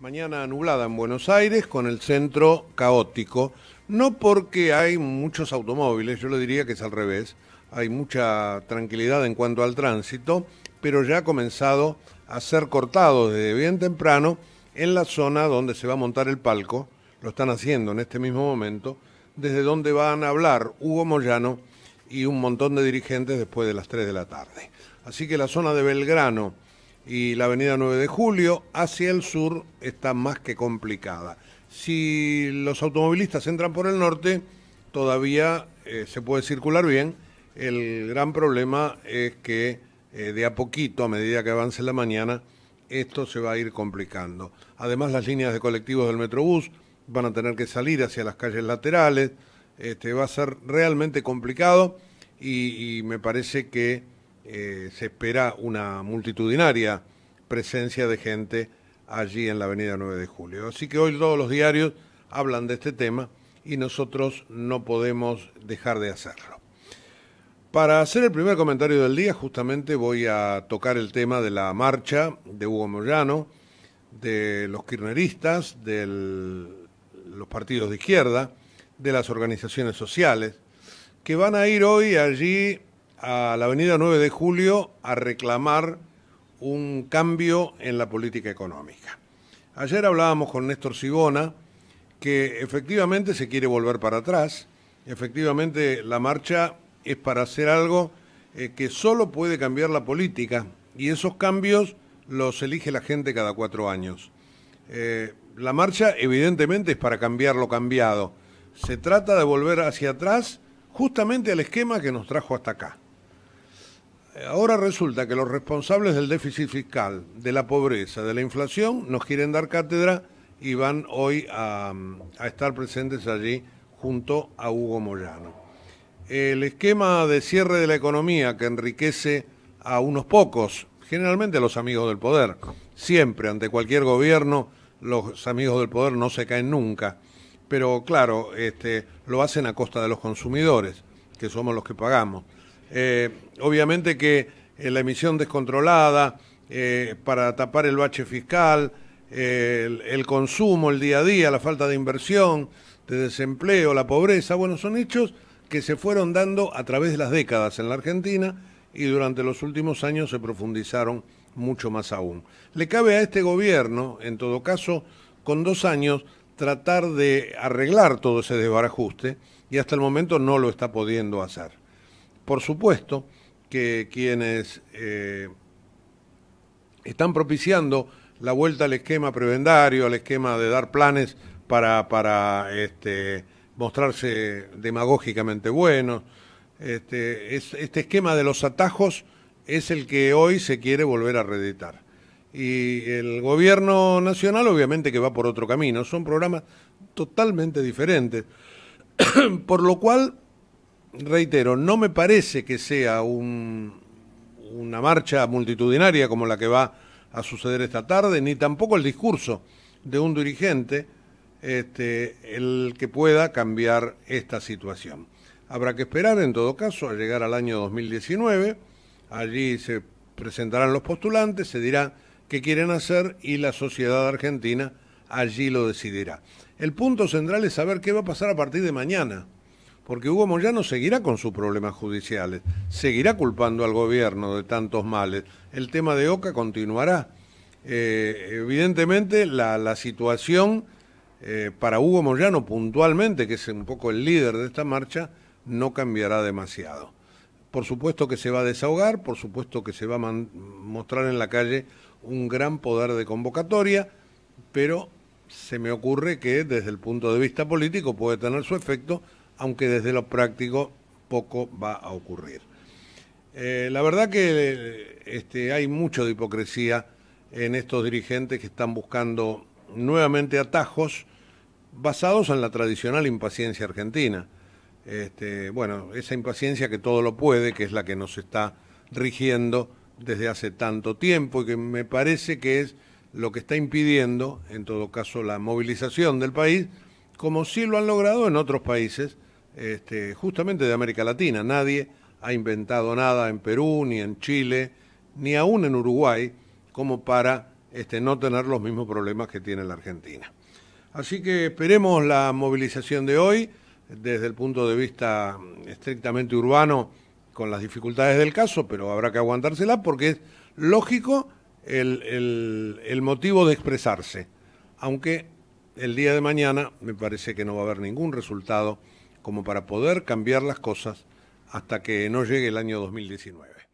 Mañana nublada en Buenos Aires con el centro caótico, no porque hay muchos automóviles, yo le diría que es al revés, hay mucha tranquilidad en cuanto al tránsito, pero ya ha comenzado a ser cortado desde bien temprano en la zona donde se va a montar el palco, lo están haciendo en este mismo momento, desde donde van a hablar Hugo Moyano y un montón de dirigentes después de las 3 de la tarde. Así que la zona de Belgrano, y la avenida 9 de Julio hacia el sur está más que complicada. Si los automovilistas entran por el norte, todavía eh, se puede circular bien. El gran problema es que eh, de a poquito, a medida que avance la mañana, esto se va a ir complicando. Además, las líneas de colectivos del Metrobús van a tener que salir hacia las calles laterales. Este, va a ser realmente complicado y me parece que eh, se espera una multitudinaria presencia de gente allí en la avenida 9 de julio. Así que hoy todos los diarios hablan de este tema y nosotros no podemos dejar de hacerlo. Para hacer el primer comentario del día, justamente voy a tocar el tema de la marcha de Hugo Moyano, de los kirchneristas, de los partidos de izquierda, de las organizaciones sociales, que van a ir hoy allí a la avenida 9 de julio a reclamar un cambio en la política económica. Ayer hablábamos con Néstor Sigona que efectivamente se quiere volver para atrás, efectivamente la marcha es para hacer algo eh, que solo puede cambiar la política y esos cambios los elige la gente cada cuatro años. Eh, la marcha evidentemente es para cambiar lo cambiado. Se trata de volver hacia atrás justamente al esquema que nos trajo hasta acá. Ahora resulta que los responsables del déficit fiscal, de la pobreza, de la inflación, nos quieren dar cátedra y van hoy a, estar presentes allí junto a Hugo Moyano. El esquema de cierre de la economía que enriquece a unos pocos, generalmente a los amigos del poder, siempre ante cualquier gobierno los amigos del poder no se caen nunca, pero claro, este, lo hacen a costa de los consumidores, que somos los que pagamos. Eh, obviamente que eh, la emisión descontrolada eh, para tapar el bache fiscal, el, el, consumo, el día a día, la falta de inversión, de desempleo, la pobreza, bueno, son hechos que se fueron dando a través de las décadas en la Argentina y durante los últimos años se profundizaron mucho más aún. Le cabe a este gobierno, en todo caso, con dos años, tratar de arreglar todo ese desbarajuste y hasta el momento no lo está pudiendo hacer. Por supuesto que quienes eh, están propiciando la vuelta al esquema prebendario, al esquema de dar planes para, este, mostrarse demagógicamente buenos, este, es, este esquema de los atajos es el que hoy se quiere volver a reeditar. Y el gobierno nacional obviamente que va por otro camino, son programas totalmente diferentes, por lo cual reitero, no me parece que sea una marcha multitudinaria como la que va a suceder esta tarde, ni tampoco el discurso de un dirigente este, el que pueda cambiar esta situación. Habrá que esperar, en todo caso, a llegar al año 2019. Allí se presentarán los postulantes, se dirá qué quieren hacer y la sociedad argentina allí lo decidirá. El punto central es saber qué va a pasar a partir de mañana porque Hugo Moyano seguirá con sus problemas judiciales, seguirá culpando al gobierno de tantos males, el tema de OCA continuará. Eh, evidentemente la, situación eh, para Hugo Moyano puntualmente, que es un poco el líder de esta marcha, no cambiará demasiado. Por supuesto que se va a desahogar, por supuesto que se va a mostrar en la calle un gran poder de convocatoria, pero se me ocurre que desde el punto de vista político puede tener su efecto aunque desde lo práctico poco va a ocurrir. Eh, la verdad que este, hay mucho de hipocresía en estos dirigentes que están buscando nuevamente atajos basados en la tradicional impaciencia argentina. Este, bueno, esa impaciencia que todo lo puede, que es la que nos está rigiendo desde hace tanto tiempo y que me parece que es lo que está impidiendo, en todo caso, la movilización del país, como sí lo han logrado en otros países este, justamente de América Latina. Nadie ha inventado nada en Perú, ni en Chile, ni aún en Uruguay, como para este, no tener los mismos problemas que tiene la Argentina. Así que esperemos la movilización de hoy desde el punto de vista mm, estrictamente urbano con las dificultades del caso, pero habrá que aguantársela porque es lógico el, motivo de expresarse, aunque el día de mañana me parece que no va a haber ningún resultado como para poder cambiar las cosas hasta que no llegue el año 2019.